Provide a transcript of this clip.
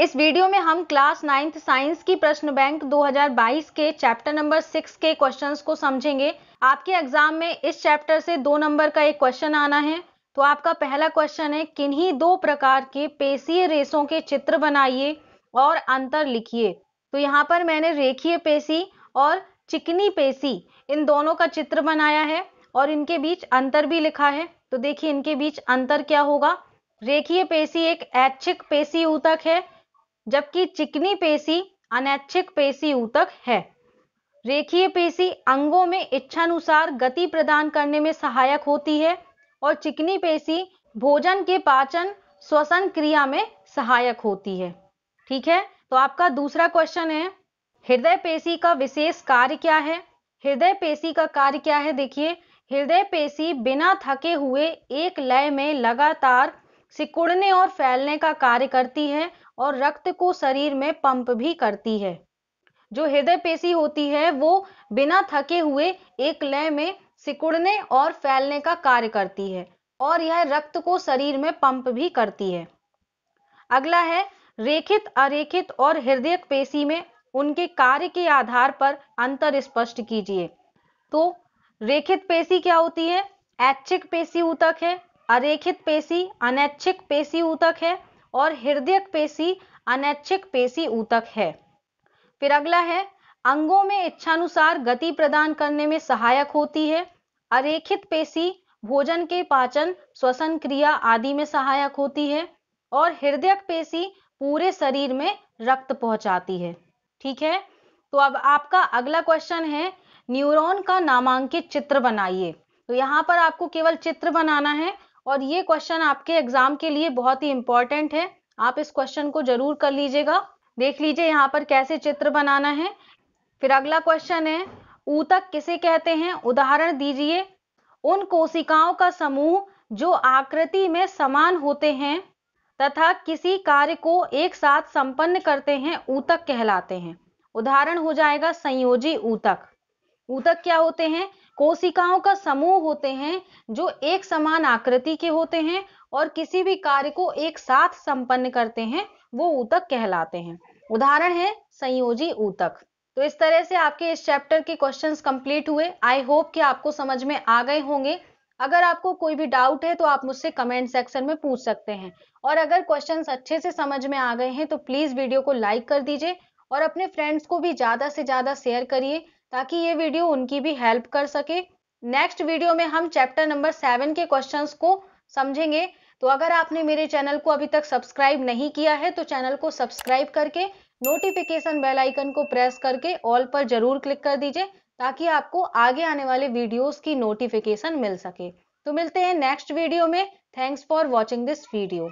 इस वीडियो में हम क्लास नाइन्थ साइंस की प्रश्न बैंक 2022 के चैप्टर नंबर सिक्स के क्वेश्चंस को समझेंगे आपके एग्जाम में इस चैप्टर से दो नंबर का एक क्वेश्चन आना है तो आपका पहला क्वेश्चन है किन्हीं दो प्रकार के पेशीय रेसों के चित्र बनाइए और अंतर लिखिए तो यहाँ पर मैंने रेखीय पेशी और चिकनी पेशी इन दोनों का चित्र बनाया है और इनके बीच अंतर भी लिखा है तो देखिए इनके बीच अंतर क्या होगा रेखीय पेशी एक ऐच्छिक पेशी ऊतक है जबकि चिकनी पेशी अनैच्छिक पेशी ऊतक है रेखीय पेशी अंगों में इच्छानुसार गति प्रदान करने में सहायक होती है और चिकनी पेशी भोजन के पाचन श्वसन क्रिया में सहायक होती है ठीक है तो आपका दूसरा क्वेश्चन है हृदय पेशी का विशेष कार्य क्या है हृदय पेशी का कार्य क्या है देखिए हृदय पेशी बिना थके हुए एक लय में लगातार सिकुड़ने और फैलने का कार्य करती है और रक्त को शरीर में पंप भी करती है जो हृदय पेशी होती है वो बिना थके हुए एक लय में सिकुड़ने और फैलने का कार्य करती है और यह रक्त को शरीर में पंप भी करती है अगला है रेखित अरेखित और हृदय पेशी में उनके कार्य के आधार पर अंतर स्पष्ट कीजिए तो रेखित पेशी क्या होती है ऐच्छिक पेशी ऊतक है अरेखित पेशी अनैच्छिक पेशी ऊतक है और हृदय पेशी अनैच्छिक पेशी ऊतक है फिर अगला है अंगों में इच्छानुसार गति प्रदान करने में सहायक होती है अरेखित पेशी भोजन के पाचन श्वसन क्रिया आदि में सहायक होती है और हृदय पेशी पूरे शरीर में रक्त पहुंचाती है ठीक है तो अब आपका अगला क्वेश्चन है न्यूरॉन का नामांकित चित्र बनाइए तो यहाँ पर आपको केवल चित्र बनाना है और ये क्वेश्चन आपके एग्जाम के लिए बहुत ही इंपॉर्टेंट है आप इस क्वेश्चन को जरूर कर लीजिएगा देख लीजिए यहाँ पर कैसे चित्र बनाना है फिर अगला क्वेश्चन है ऊतक किसे कहते हैं उदाहरण दीजिए उन कोशिकाओं का समूह जो आकृति में समान होते हैं तथा किसी कार्य को एक साथ संपन्न करते हैं ऊतक कहलाते हैं उदाहरण हो जाएगा संयोजी ऊतक ऊतक क्या होते हैं कोशिकाओं का समूह होते हैं जो एक समान आकृति के होते हैं और किसी भी कार्य को एक साथ संपन्न करते हैं वो ऊतक कहलाते हैं उदाहरण है संयोजी ऊतक तो इस तरह से आपके इस चैप्टर के क्वेश्चंस कंप्लीट हुए आई होप कि आपको समझ में आ गए होंगे अगर आपको कोई भी डाउट है तो आप मुझसे कमेंट सेक्शन में पूछ सकते हैं और अगर क्वेश्चंस अच्छे से समझ में आ गए हैं तो प्लीज़ वीडियो को लाइक कर दीजिए और अपने फ्रेंड्स को भी ज़्यादा से ज़्यादा शेयर करिए ताकि ये वीडियो उनकी भी हेल्प कर सके नेक्स्ट वीडियो में हम चैप्टर नंबर सेवन के क्वेश्चन को समझेंगे तो अगर आपने मेरे चैनल को अभी तक सब्सक्राइब नहीं किया है तो चैनल को सब्सक्राइब करके नोटिफिकेशन बेल आइकन को प्रेस करके ऑल पर जरूर क्लिक कर दीजिए ताकि आपको आगे आने वाले वीडियोस की नोटिफिकेशन मिल सके तो मिलते हैं नेक्स्ट वीडियो में thanks for watching this video